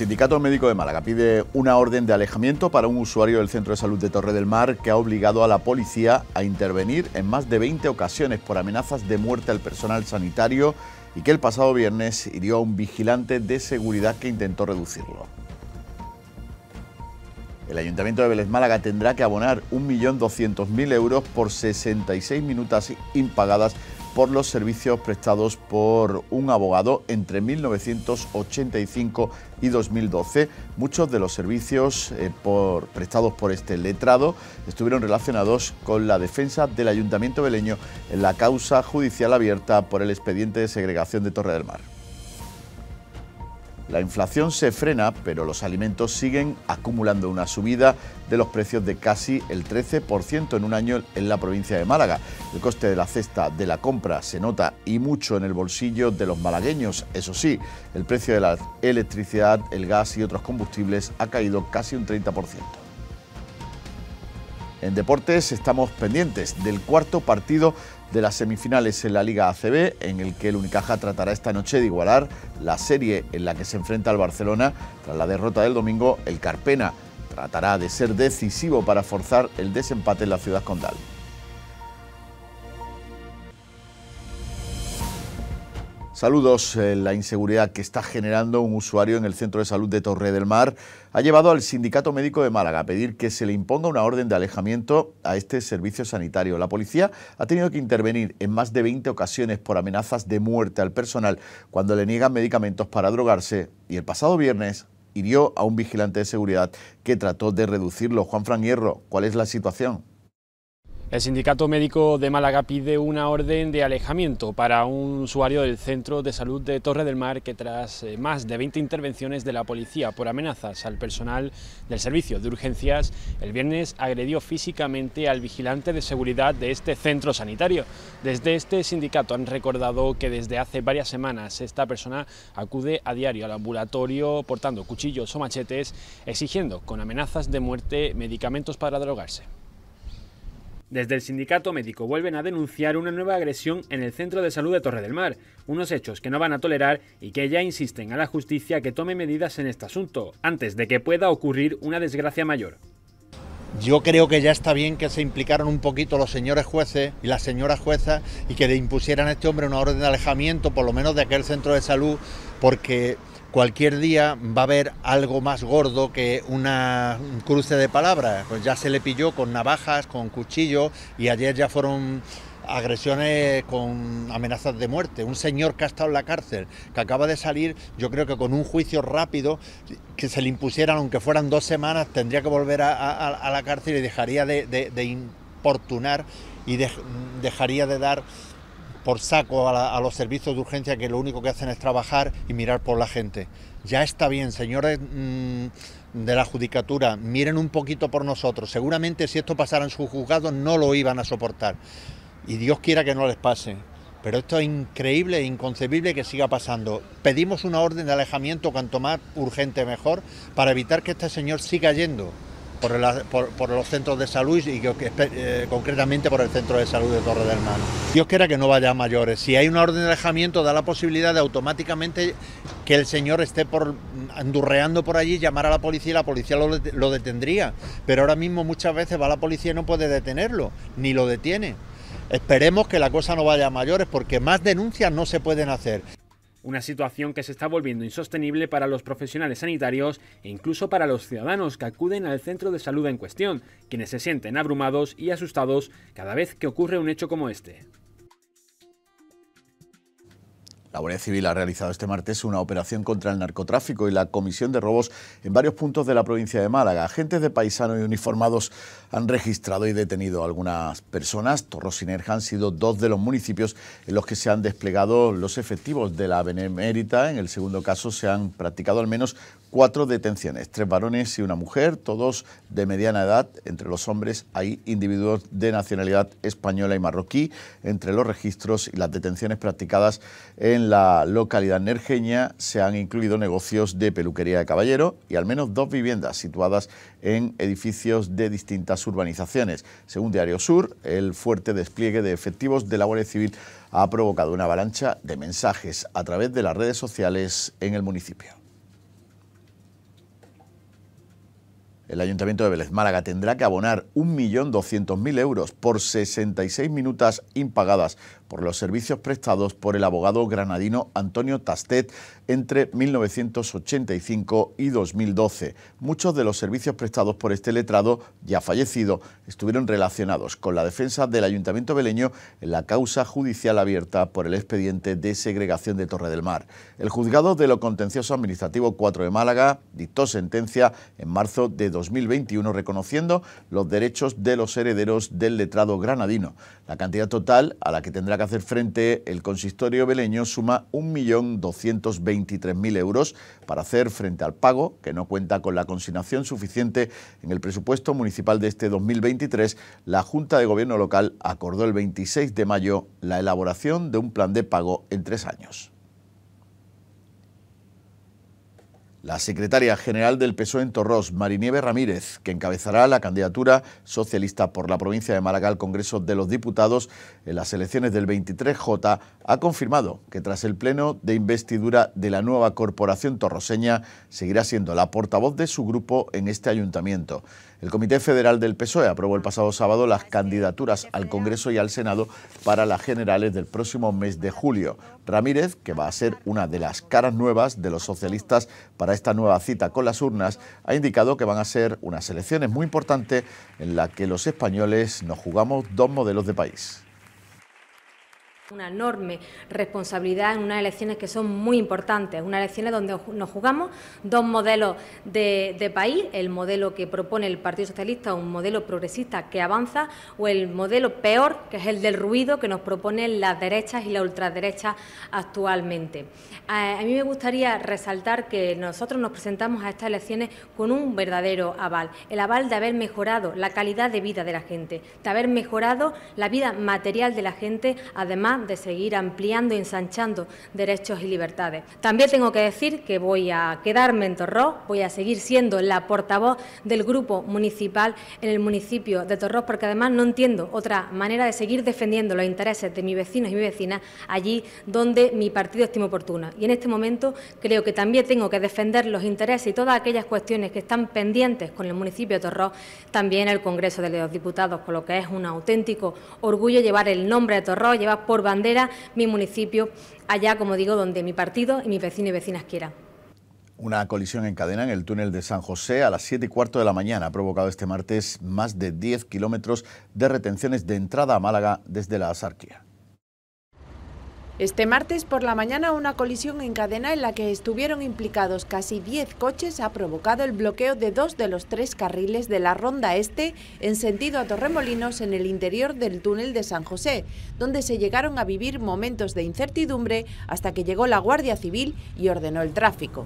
Sindicato Médico de Málaga pide una orden de alejamiento para un usuario del Centro de Salud de Torre del Mar que ha obligado a la policía a intervenir en más de 20 ocasiones por amenazas de muerte al personal sanitario y que el pasado viernes hirió a un vigilante de seguridad que intentó reducirlo. El Ayuntamiento de Vélez Málaga tendrá que abonar 1.200.000 euros por 66 minutos impagadas por los servicios prestados por un abogado entre 1985 y 2012. Muchos de los servicios eh, por, prestados por este letrado estuvieron relacionados con la defensa del Ayuntamiento beleño en la causa judicial abierta por el expediente de segregación de Torre del Mar. La inflación se frena, pero los alimentos siguen acumulando una subida de los precios de casi el 13% en un año en la provincia de Málaga. El coste de la cesta de la compra se nota y mucho en el bolsillo de los malagueños. Eso sí, el precio de la electricidad, el gas y otros combustibles ha caído casi un 30%. En deportes estamos pendientes del cuarto partido de las semifinales en la Liga ACB, en el que el Unicaja tratará esta noche de igualar la serie en la que se enfrenta al Barcelona. Tras la derrota del domingo, el Carpena tratará de ser decisivo para forzar el desempate en la ciudad condal. Saludos. Eh, la inseguridad que está generando un usuario en el centro de salud de Torre del Mar ha llevado al Sindicato Médico de Málaga a pedir que se le imponga una orden de alejamiento a este servicio sanitario. La policía ha tenido que intervenir en más de 20 ocasiones por amenazas de muerte al personal cuando le niegan medicamentos para drogarse y el pasado viernes hirió a un vigilante de seguridad que trató de reducirlo. Juan Fran Hierro, ¿cuál es la situación? El Sindicato Médico de Málaga pide una orden de alejamiento para un usuario del Centro de Salud de Torre del Mar que tras eh, más de 20 intervenciones de la policía por amenazas al personal del servicio de urgencias, el viernes agredió físicamente al vigilante de seguridad de este centro sanitario. Desde este sindicato han recordado que desde hace varias semanas esta persona acude a diario al ambulatorio portando cuchillos o machetes, exigiendo con amenazas de muerte medicamentos para drogarse. Desde el sindicato médico vuelven a denunciar una nueva agresión en el centro de salud de Torre del Mar, unos hechos que no van a tolerar y que ya insisten a la justicia que tome medidas en este asunto, antes de que pueda ocurrir una desgracia mayor. Yo creo que ya está bien que se implicaron un poquito los señores jueces y las señoras juezas y que le impusieran a este hombre una orden de alejamiento, por lo menos de aquel centro de salud, porque cualquier día va a haber algo más gordo que una, cruce de palabras. Pues ya se le pilló con navajas, con cuchillo y ayer ya fueron agresiones con amenazas de muerte. Un señor que ha estado en la cárcel, que acaba de salir, yo creo que con un juicio rápido, que se le impusieran, aunque fueran dos semanas, tendría que volver a, la cárcel y dejaría de, importunar y dejaría de dar por saco a, los servicios de urgencia que lo único que hacen es trabajar y mirar por la gente. Ya está bien, señores mm, de la judicatura, miren un poquito por nosotros. Seguramente si esto pasara en sus juzgados no lo iban a soportar. Y Dios quiera que no les pase. Pero esto es increíble e inconcebible que siga pasando. Pedimos una orden de alejamiento cuanto más urgente mejor para evitar que este señor siga yendo por, los centros de salud y que, eh, concretamente por el centro de salud de Torre del Mar. Dios quiera que no vaya a mayores. Si hay una orden de alejamiento, da la posibilidad de automáticamente que el señor esté por, andurreando por allí, llamar a la policía y la policía lo, lo detendría. Pero ahora mismo muchas veces va la policía y no puede detenerlo, ni lo detiene. Esperemos que la cosa no vaya a mayores porque más denuncias no se pueden hacer. Una situación que se está volviendo insostenible para los profesionales sanitarios e incluso para los ciudadanos que acuden al centro de salud en cuestión, quienes se sienten abrumados y asustados cada vez que ocurre un hecho como este. La Guardia Civil ha realizado este martes una operación contra el narcotráfico y la comisión de robos en varios puntos de la provincia de Málaga. Agentes de paisanos y uniformados han registrado y detenido a algunas personas. Torros y Nerja han sido dos de los municipios en los que se han desplegado los efectivos de la Benemérita. En el segundo caso se han practicado al menos cuatro detenciones, tres varones y una mujer, todos de mediana edad. Entre los hombres hay individuos de nacionalidad española y marroquí. Entre los registros y las detenciones practicadas en la localidad nergeña se han incluido negocios de peluquería de caballero y al menos dos viviendas situadas en edificios de distintas urbanizaciones. Según Diario Sur, el fuerte despliegue de efectivos de la Guardia Civil ha provocado una avalancha de mensajes a través de las redes sociales en el municipio. El Ayuntamiento de Vélez Málaga tendrá que abonar 1.200.000 euros por 66 minutas impagadas por los servicios prestados por el abogado granadino Antonio Tastet entre 1985 y 2012. Muchos de los servicios prestados por este letrado, ya fallecido, estuvieron relacionados con la defensa del Ayuntamiento beleño en la causa judicial abierta por el expediente de segregación de Torre del Mar. El juzgado de lo contencioso administrativo 4 de Málaga dictó sentencia en marzo de 2021 reconociendo los derechos de los herederos del letrado granadino. La cantidad total a la que tendrá que hacer frente, el consistorio beleño suma 1.223.000 euros para hacer frente al pago, que no cuenta con la consignación suficiente en el presupuesto municipal de este 2023. La Junta de Gobierno local acordó el 26 de mayo la elaboración de un plan de pago en tres años. La secretaria general del PSOE en Torros, Marinieve Ramírez, que encabezará la candidatura socialista por la provincia de Málaga al Congreso de los Diputados en las elecciones del 23J, ha confirmado que tras el pleno de investidura de la nueva corporación torroseña seguirá siendo la portavoz de su grupo en este ayuntamiento. El Comité Federal del PSOE aprobó el pasado sábado las candidaturas al Congreso y al Senado para las generales del próximo mes de julio. Ramírez, que va a ser una de las caras nuevas de los socialistas para para esta nueva cita con las urnas, ha indicado que van a ser unas elecciones muy importantes en las que los españoles nos jugamos dos modelos de país. Una enorme responsabilidad en unas elecciones que son muy importantes, unas elecciones donde nos jugamos dos modelos de, país, el modelo que propone el Partido Socialista, un modelo progresista que avanza, o el modelo peor, que es el del ruido que nos proponen las derechas y la ultraderecha actualmente. a mí me gustaría resaltar que nosotros nos presentamos a estas elecciones con un verdadero aval, el aval de haber mejorado la calidad de vida de la gente, de haber mejorado la vida material de la gente, además de seguir ampliando y ensanchando derechos y libertades. También tengo que decir que voy a quedarme en Torró, voy a seguir siendo la portavoz del grupo municipal en el municipio de Torró, porque además no entiendo otra manera de seguir defendiendo los intereses de mis vecinos y mis vecinas allí donde mi partido estima oportuna. Y en este momento creo que también tengo que defender los intereses y todas aquellas cuestiones que están pendientes con el municipio de Torró, también el Congreso de los Diputados, con lo que es un auténtico orgullo llevar el nombre de Torró, llevar por bandera, mi municipio, allá, como digo, donde mi partido y mis vecinos y vecinas quieran. Una colisión en cadena en el túnel de San José a las 7 y cuarto de la mañana ha provocado este martes más de 10 kilómetros de retenciones de entrada a Málaga desde la Asarquía. Este martes por la mañana una colisión en cadena en la que estuvieron implicados casi 10 coches ha provocado el bloqueo de dos de los tres carriles de la Ronda Este en sentido a Torremolinos en el interior del túnel de San José, donde se llegaron a vivir momentos de incertidumbre hasta que llegó la Guardia Civil y ordenó el tráfico.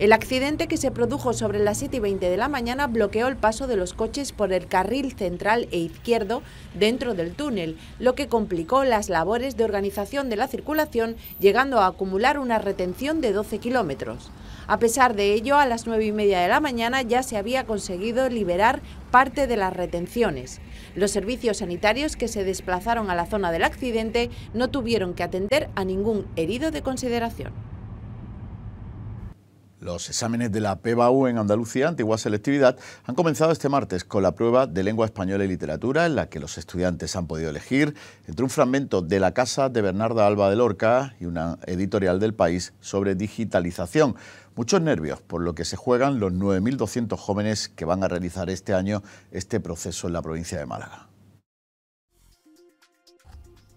El accidente que se produjo sobre las 7 y 20 de la mañana bloqueó el paso de los coches por el carril central e izquierdo dentro del túnel, lo que complicó las labores de organización de la circulación, llegando a acumular una retención de 12 kilómetros. A pesar de ello, a las 9 y media de la mañana ya se había conseguido liberar parte de las retenciones. Los servicios sanitarios que se desplazaron a la zona del accidente no tuvieron que atender a ningún herido de consideración. Los exámenes de la PBAU en Andalucía, antigua selectividad, han comenzado este martes con la prueba de lengua española y literatura, en la que los estudiantes han podido elegir entre un fragmento de La Casa de Bernarda Alba de Lorca y una editorial del país sobre digitalización. Muchos nervios, por lo que se juegan los 9.200 jóvenes que van a realizar este año este proceso en la provincia de Málaga.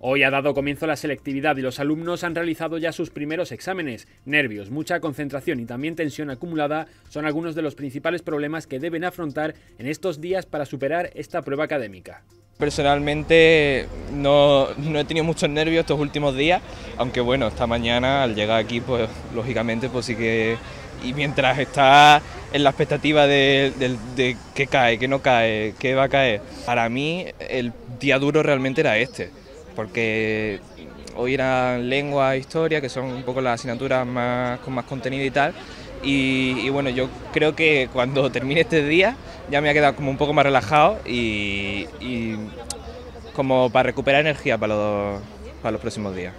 Hoy ha dado comienzo la selectividad y los alumnos han realizado ya sus primeros exámenes. Nervios, mucha concentración y también tensión acumulada son algunos de los principales problemas que deben afrontar en estos días para superar esta prueba académica. Personalmente no, he tenido muchos nervios estos últimos días, aunque bueno, esta mañana al llegar aquí, pues lógicamente, pues sí que... Y mientras está en la expectativa de, de qué cae, qué no cae, qué va a caer, para mí el día duro realmente era este porque hoy eran lengua e historia, que son un poco las asignaturas más, con más contenido y tal. Y, bueno, yo creo que cuando termine este día ya me ha quedado como un poco más relajado y, como para recuperar energía para los, para los próximos días.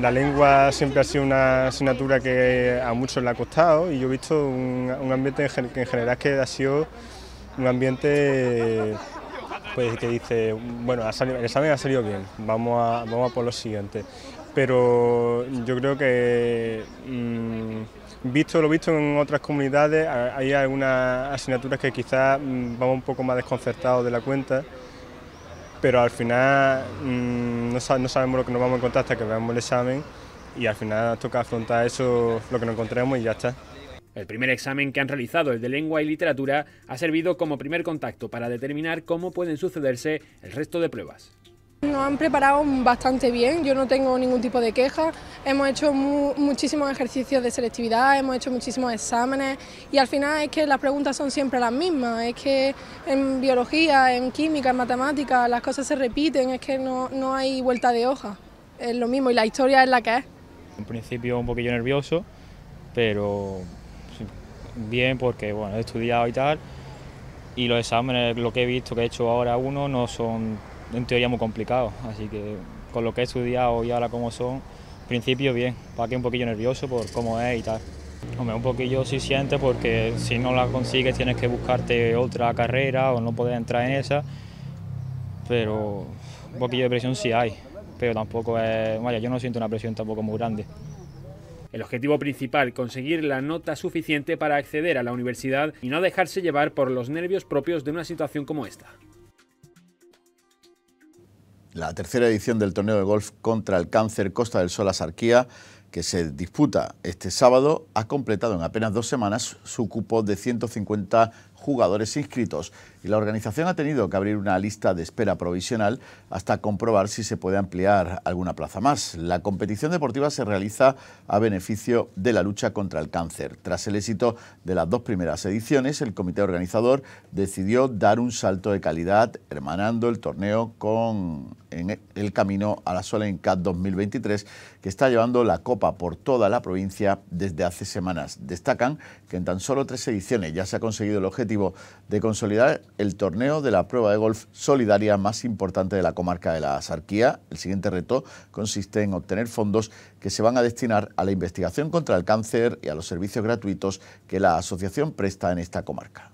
La lengua siempre ha sido una asignatura que a muchos le ha costado y yo he visto un, ambiente que en general que ha sido un ambiente pues que dice, bueno, el examen ha salido bien, vamos a, vamos por lo siguiente. Pero yo creo que, mm, visto lo visto en otras comunidades, hay algunas asignaturas que quizás mm, vamos un poco más desconcertados de la cuenta, pero al final mm, no, no sabemos lo que nos vamos a encontrar hasta que veamos el examen y al final toca afrontar eso, lo que nos encontremos y ya está. El primer examen que han realizado, el de lengua y literatura, ha servido como primer contacto para determinar cómo pueden sucederse el resto de pruebas. Nos han preparado bastante bien, yo no tengo ningún tipo de queja, hemos hecho muchísimos ejercicios de selectividad, hemos hecho muchísimos exámenes y al final es que las preguntas son siempre las mismas, es que en biología, en química, en matemáticas las cosas se repiten, es que no, no hay vuelta de hoja, es lo mismo y la historia es la que es. En principio un poquillo nervioso, pero bien porque bueno, he estudiado y tal. Y los exámenes, lo que he visto que he hecho ahora uno, no son en teoría muy complicados. Así que con lo que he estudiado y ahora como son, principio bien. Para que un poquillo nervioso por cómo es y tal. Hombre, un poquillo sí siente porque si no la consigues tienes que buscarte otra carrera o no puedes entrar en esa. Pero un poquillo de presión sí hay, pero tampoco es... Vaya, yo no siento una presión tampoco muy grande. El objetivo principal, conseguir la nota suficiente para acceder a la universidad y no dejarse llevar por los nervios propios de una situación como esta. La tercera edición del torneo de golf contra el cáncer Costa del Sol Asarquía, que se disputa este sábado, ha completado en apenas dos semanas su cupo de 150 jugadores inscritos y la organización ha tenido que abrir una lista de espera provisional hasta comprobar si se puede ampliar alguna plaza más. La competición deportiva se realiza a beneficio de la lucha contra el cáncer. Tras el éxito de las dos primeras ediciones, el comité organizador decidió dar un salto de calidad hermanando el torneo con el camino a la Solen Cup 2023 que está llevando la copa por toda la provincia desde hace semanas. Destacan que en tan solo tres ediciones ya se ha conseguido el objetivo de consolidar el torneo de la prueba de golf solidaria más importante de la comarca de la Sarquía. El siguiente reto consiste en obtener fondos que se van a destinar a la investigación contra el cáncer y a los servicios gratuitos que la asociación presta en esta comarca.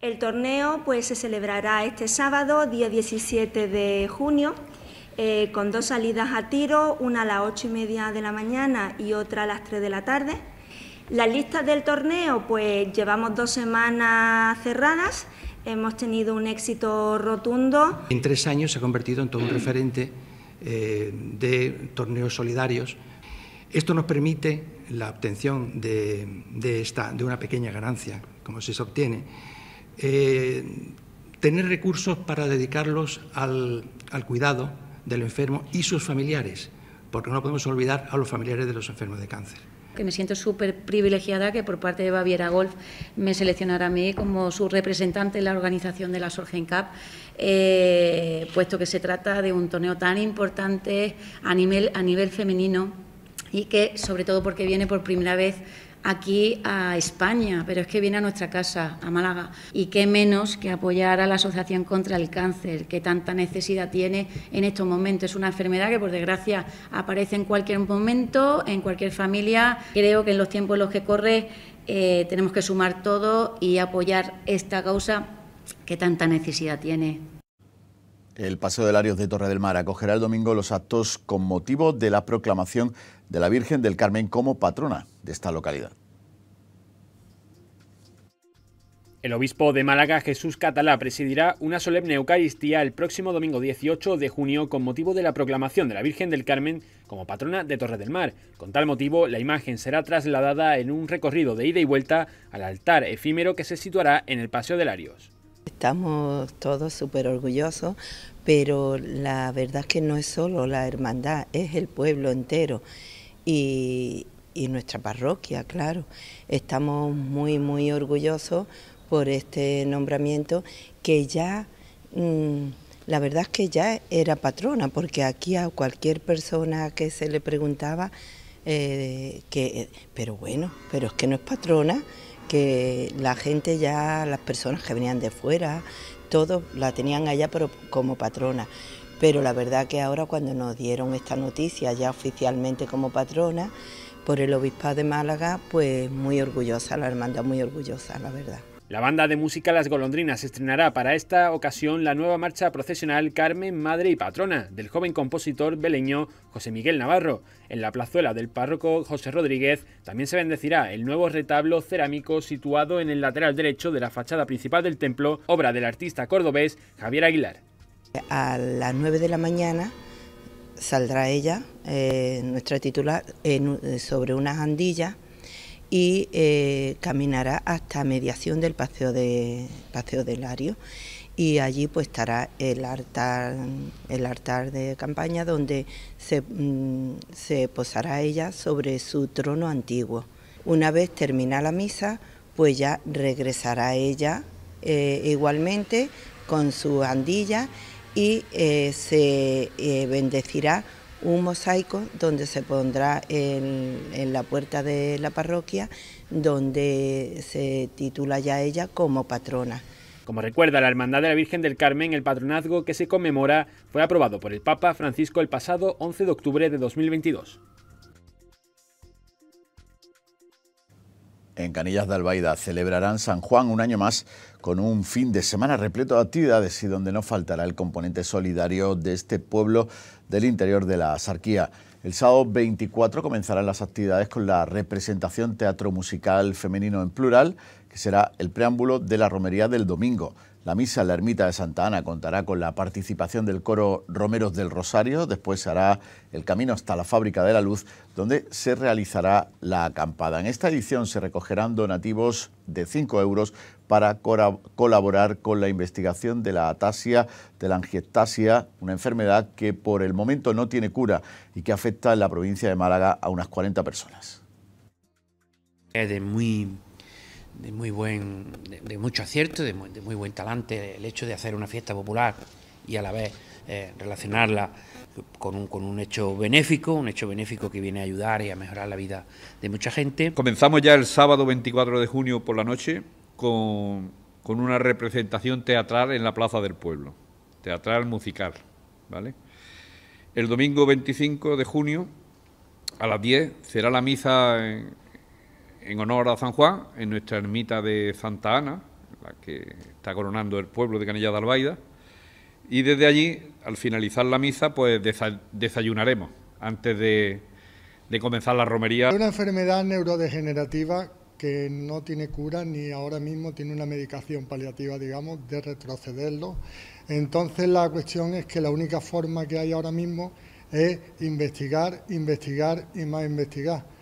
El torneo pues, se celebrará este sábado, día 17 de junio, eh, con dos salidas a tiro, una a las 8 y media de la mañana y otra a las 3 de la tarde. Las listas del torneo, pues llevamos dos semanas cerradas, hemos tenido un éxito rotundo. En tres años se ha convertido en todo un referente eh, de torneos solidarios. Esto nos permite la obtención de, una pequeña ganancia, como si se obtiene, eh, tener recursos para dedicarlos al cuidado del enfermo y sus familiares, porque no podemos olvidar a los familiares de los enfermos de cáncer que me siento súper privilegiada que por parte de Baviera Golf me seleccionara a mí como su representante en la organización de la Sorgen Cup, eh, puesto que se trata de un torneo tan importante a nivel, a nivel femenino y que, sobre todo porque viene por primera vez aquí a España, pero es que viene a nuestra casa, a Málaga. Y qué menos que apoyar a la Asociación contra el Cáncer, que tanta necesidad tiene en estos momentos. Es una enfermedad que, por desgracia, aparece en cualquier momento, en cualquier familia. Creo que en los tiempos en los que corre eh, tenemos que sumar todo y apoyar esta causa que tanta necesidad tiene el Paseo de Larios de Torre del Mar acogerá el domingo los actos con motivo de la proclamación de la Virgen del Carmen como patrona de esta localidad. El obispo de Málaga, Jesús Catalá, presidirá una solemne Eucaristía el próximo domingo 18 de junio con motivo de la proclamación de la Virgen del Carmen como patrona de Torre del Mar. Con tal motivo, la imagen será trasladada en un recorrido de ida y vuelta al altar efímero que se situará en el Paseo de Larios. Estamos todos súper orgullosos, pero la verdad es que no es solo la hermandad, es el pueblo entero y, nuestra parroquia, claro. Estamos muy, muy orgullosos por este nombramiento que ya... Mm, la verdad es que ya era patrona, porque aquí a cualquier persona que se le preguntaba, eh, que, pero bueno, pero es que no es patrona, que la gente ya, las personas que venían de fuera, todos la tenían allá pero como patrona. Pero la verdad que ahora cuando nos dieron esta noticia ya oficialmente como patrona por el obispado de Málaga, pues muy orgullosa, la hermandad muy orgullosa, la verdad. La banda de música Las Golondrinas estrenará para esta ocasión la nueva marcha procesional Carmen, Madre y Patrona del joven compositor beleño José Miguel Navarro. En la plazuela del párroco José Rodríguez también se bendecirá el nuevo retablo cerámico situado en el lateral derecho de la fachada principal del templo, obra del artista cordobés Javier Aguilar. A las 9 de la mañana saldrá ella, eh, nuestra titular, sobre unas andillas y eh, caminará hasta mediación del Paseo de Paseo del Ario y allí pues estará el altar el altar de campaña donde se, mm, posará ella sobre su trono antiguo. Una vez termina la misa, pues ya regresará ella eh, igualmente con su andilla y eh, se bendecirá un mosaico donde se pondrá en, la puerta de la parroquia, donde se titula ya ella como patrona. Como recuerda la Hermandad de la Virgen del Carmen, el patronazgo que se conmemora fue aprobado por el Papa Francisco el pasado 11 de octubre de 2022. en Canillas de Albaida celebrarán San Juan un año más con un fin de semana repleto de actividades y donde no faltará el componente solidario de este pueblo del interior de la Sarquía. El sábado 24 comenzarán las actividades con la representación teatro musical femenino en plural, que será el preámbulo de la romería del domingo. La misa en la ermita de Santa Ana contará con la participación del coro Romeros del Rosario, después se hará el camino hasta la Fábrica de la Luz, donde se realizará la acampada. En esta edición se recogerán donativos de 5 euros para colaborar con la investigación de la atasia, de la angiectasia, una enfermedad que por el momento no tiene cura y que afecta en la provincia de Málaga a unas 40 personas. Es de muy de muy buen, de, mucho acierto, de muy, buen talante, el hecho de hacer una fiesta popular y a la vez eh, relacionarla con un, con un hecho benéfico, un hecho benéfico que viene a ayudar y a mejorar la vida de mucha gente. Comenzamos ya el sábado 24 de junio por la noche con, con una representación teatral en la Plaza del Pueblo, teatral musical, ¿vale? El domingo 25 de junio a las 10 será la misa en, en honor a San Juan, en nuestra ermita de Santa Ana, la que está coronando el pueblo de Canilla de Albaida, y desde allí, al finalizar la misa, pues desayunaremos antes de, de comenzar la romería. Es una enfermedad neurodegenerativa que no tiene cura ni ahora mismo tiene una medicación paliativa, digamos, de retrocederlo. Entonces la cuestión es que la única forma que hay ahora mismo es investigar, investigar y más investigar.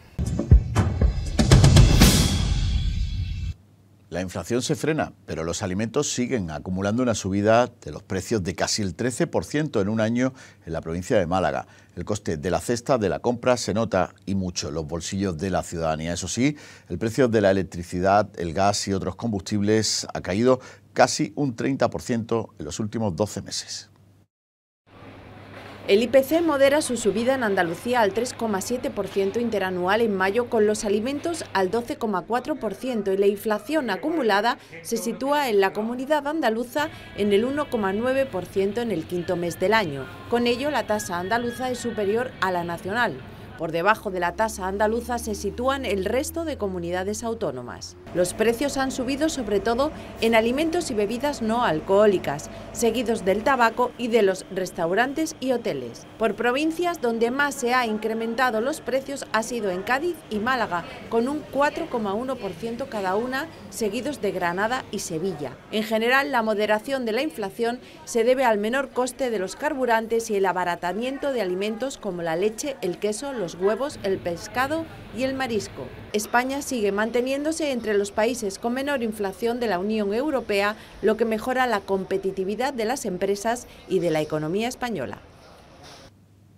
La inflación se frena, pero los alimentos siguen acumulando una subida de los precios de casi el 13% en un año en la provincia de Málaga. El coste de la cesta de la compra se nota y mucho en los bolsillos de la ciudadanía. Eso sí, el precio de la electricidad, el gas y otros combustibles ha caído casi un 30% en los últimos 12 meses. El IPC modera su subida en Andalucía al 3,7% interanual en mayo, con los alimentos al 12,4% y la inflación acumulada se sitúa en la comunidad andaluza en el 1,9% en el quinto mes del año. Con ello, la tasa andaluza es superior a la nacional. Por debajo de la tasa andaluza se sitúan el resto de comunidades autónomas. Los precios han subido sobre todo en alimentos y bebidas no alcohólicas, seguidos del tabaco y de los restaurantes y hoteles. Por provincias donde más se ha incrementado los precios ha sido en Cádiz y Málaga, con un 4,1% cada una, seguidos de Granada y Sevilla. En general, la moderación de la inflación se debe al menor coste de los carburantes y el abaratamiento de alimentos como la leche, el queso, los los huevos, el pescado y el marisco. España sigue manteniéndose entre los países con menor inflación de la Unión Europea, lo que mejora la competitividad de las empresas y de la economía española.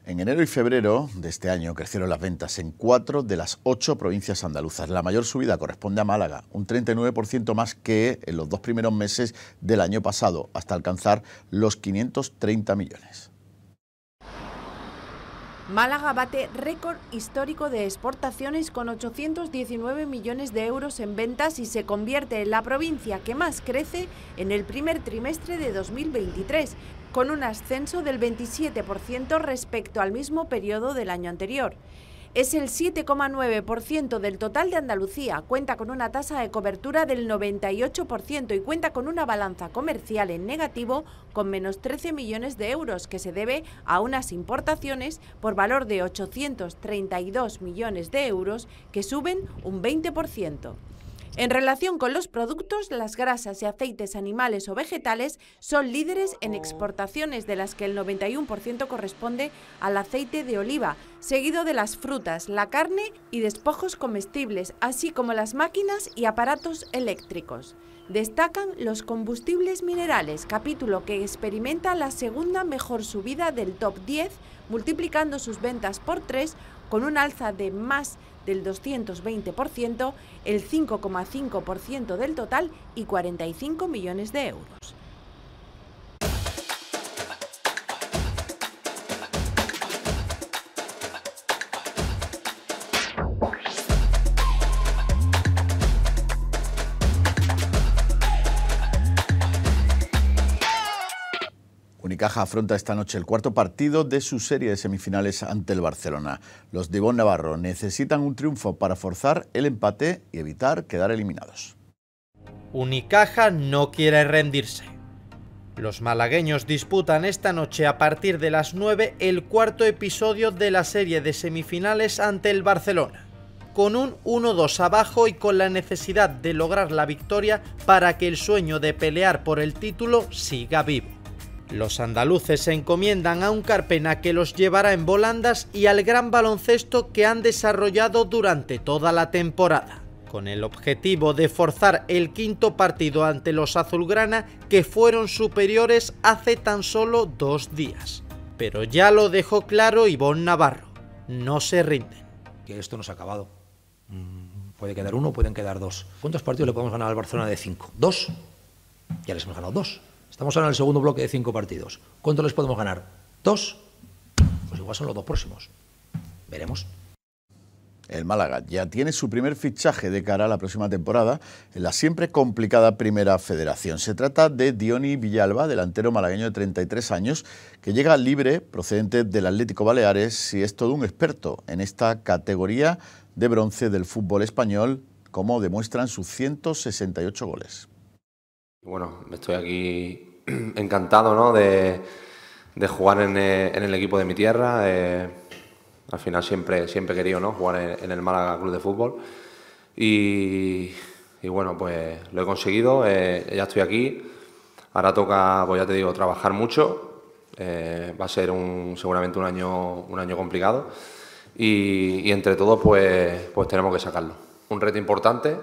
En enero y febrero de este año crecieron las ventas en cuatro de las ocho provincias andaluzas. La mayor subida corresponde a Málaga, un 39% más que en los dos primeros meses del año pasado, hasta alcanzar los 530 millones. Málaga bate récord histórico de exportaciones con 819 millones de euros en ventas y se convierte en la provincia que más crece en el primer trimestre de 2023, con un ascenso del 27% respecto al mismo periodo del año anterior es el 7,9% del total de Andalucía, cuenta con una tasa de cobertura del 98% y cuenta con una balanza comercial en negativo con menos 13 millones de euros que se debe a unas importaciones por valor de 832 millones de euros que suben un 20%. En relación con los productos, las grasas y aceites animales o vegetales son líderes en exportaciones, de las que el 91% corresponde al aceite de oliva, seguido de las frutas, la carne y despojos comestibles, así como las máquinas y aparatos eléctricos. Destacan los combustibles minerales, capítulo que experimenta la segunda mejor subida del top 10, multiplicando sus ventas por 3 con un alza de más del 220%, el 5,5% del total y 45 millones de euros. Unicaja afronta esta noche el cuarto partido de su serie de semifinales ante el Barcelona. Los de Ivonne Navarro necesitan un triunfo para forzar el empate y evitar quedar eliminados. Unicaja no quiere rendirse. Los malagueños disputan esta noche a partir de las 9 el cuarto episodio de la serie de semifinales ante el Barcelona con un 1-2 abajo y con la necesidad de lograr la victoria para que el sueño de pelear por el título siga vivo. Los andaluces se encomiendan a un Carpena que los llevará en volandas y al gran baloncesto que han desarrollado durante toda la temporada, con el objetivo de forzar el quinto partido ante los azulgrana que fueron superiores hace tan solo dos días. Pero ya lo dejó claro Ivón Navarro, no se rinden. Que esto no se ha acabado. Mm, puede quedar uno, pueden quedar dos. ¿Cuántos partidos le podemos ganar al Barcelona de cinco? ¿Dos? Ya les hemos ganado dos. Estamos ahora en el segundo bloque de cinco partidos. ¿Cuánto les podemos ganar? ¿Dos? Pues igual son los dos próximos. Veremos. El Málaga ya tiene su primer fichaje de cara a la próxima temporada en la siempre complicada Primera Federación. Se trata de Diony Villalba, delantero malagueño de 33 años, que llega libre procedente del Atlético Baleares y es todo un experto en esta categoría de bronce del fútbol español, como demuestran sus 168 goles. Bueno, estoy aquí encantado ¿no? de, jugar eh, en, el equipo de mi tierra. Eh, al final siempre, siempre he querido ¿no? jugar en, el Málaga Club de Fútbol. Y, bueno, pues lo he conseguido, eh, ya estoy aquí. Ahora toca, pues ya te digo, trabajar mucho. va a ser un, seguramente un año, un año complicado. Y, y, entre todos, pues, pues tenemos que sacarlo. Un reto importante.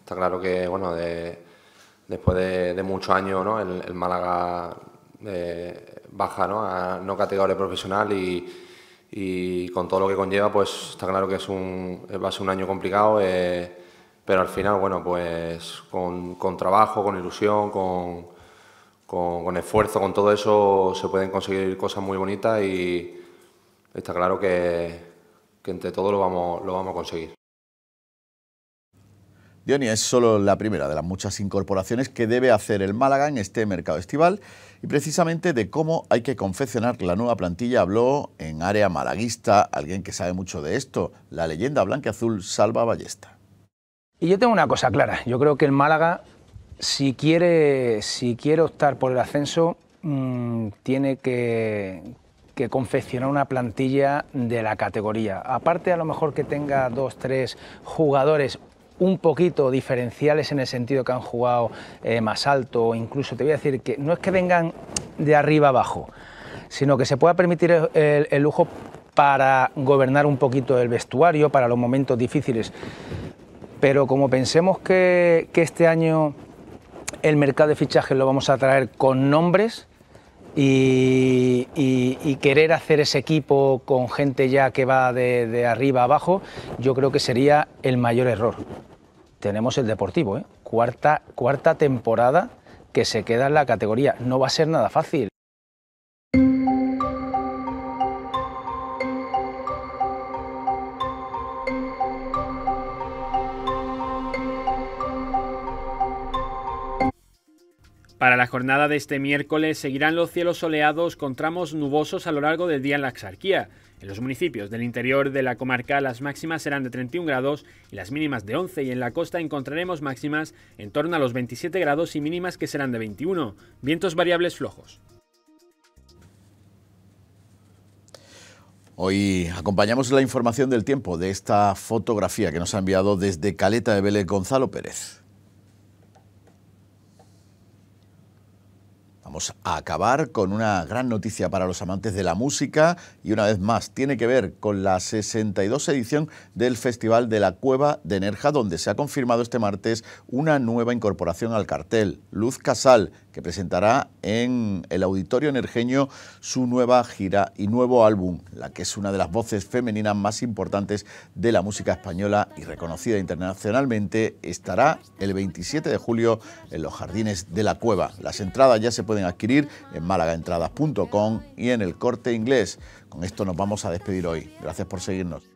está claro que, bueno, de después de, muchos años, el, Málaga eh, baja a no categoría profesional y, con todo lo que conlleva, pues está claro que es un, va a ser un año complicado, eh, pero al final, bueno, pues con, trabajo, con ilusión, con, esfuerzo, con todo eso, se pueden conseguir cosas muy bonitas y está claro que, entre todos lo vamos, lo vamos a conseguir. Diony es solo la primera de las muchas incorporaciones que debe hacer el Málaga en este mercado estival y precisamente de cómo hay que confeccionar la nueva plantilla habló en área malaguista alguien que sabe mucho de esto, la leyenda blanca azul Salva Ballesta. Y yo tengo una cosa clara, yo creo que el Málaga si quiere, si quiere optar por el ascenso mm, tiene que, que confeccionar una plantilla de la categoría. Aparte a lo mejor que tenga dos, tres jugadores un poquito diferenciales en el sentido que han jugado eh, más alto, o incluso te voy a decir que no es que vengan de arriba abajo, sino que se pueda permitir el, lujo para gobernar un poquito el vestuario, para los momentos difíciles. Pero como pensemos que, este año el mercado de fichajes lo vamos a traer con nombres, y, querer hacer ese equipo con gente ya que va de, de arriba abajo, yo creo que sería el mayor error tenemos el Deportivo, ¿eh? cuarta, cuarta temporada que se queda en la categoría. No va a ser nada fácil. jornada de este miércoles seguirán los cielos soleados con tramos nubosos a lo largo del día en la Axarquía. En los municipios del interior de la comarca las máximas serán de 31 grados y las mínimas de 11 y en la costa encontraremos máximas en torno a los 27 grados y mínimas que serán de 21. Vientos variables flojos. Hoy acompañamos la información del tiempo de esta fotografía que nos ha enviado desde Caleta de Vélez Gonzalo Pérez. a acabar con una gran noticia para los amantes de la música y una vez más tiene que ver con la 62 edición del Festival de la Cueva de Nerja donde se ha confirmado este martes una nueva incorporación al cartel. Luz Casal que presentará en el Auditorio Energeño su nueva gira y nuevo álbum, la que es una de las voces femeninas más importantes de la música española y reconocida internacionalmente, estará el 27 de julio en los Jardines de la Cueva. Las entradas ya se pueden adquirir en málagaentradas.com y en el corte inglés. Con esto nos vamos a despedir hoy. Gracias por seguirnos.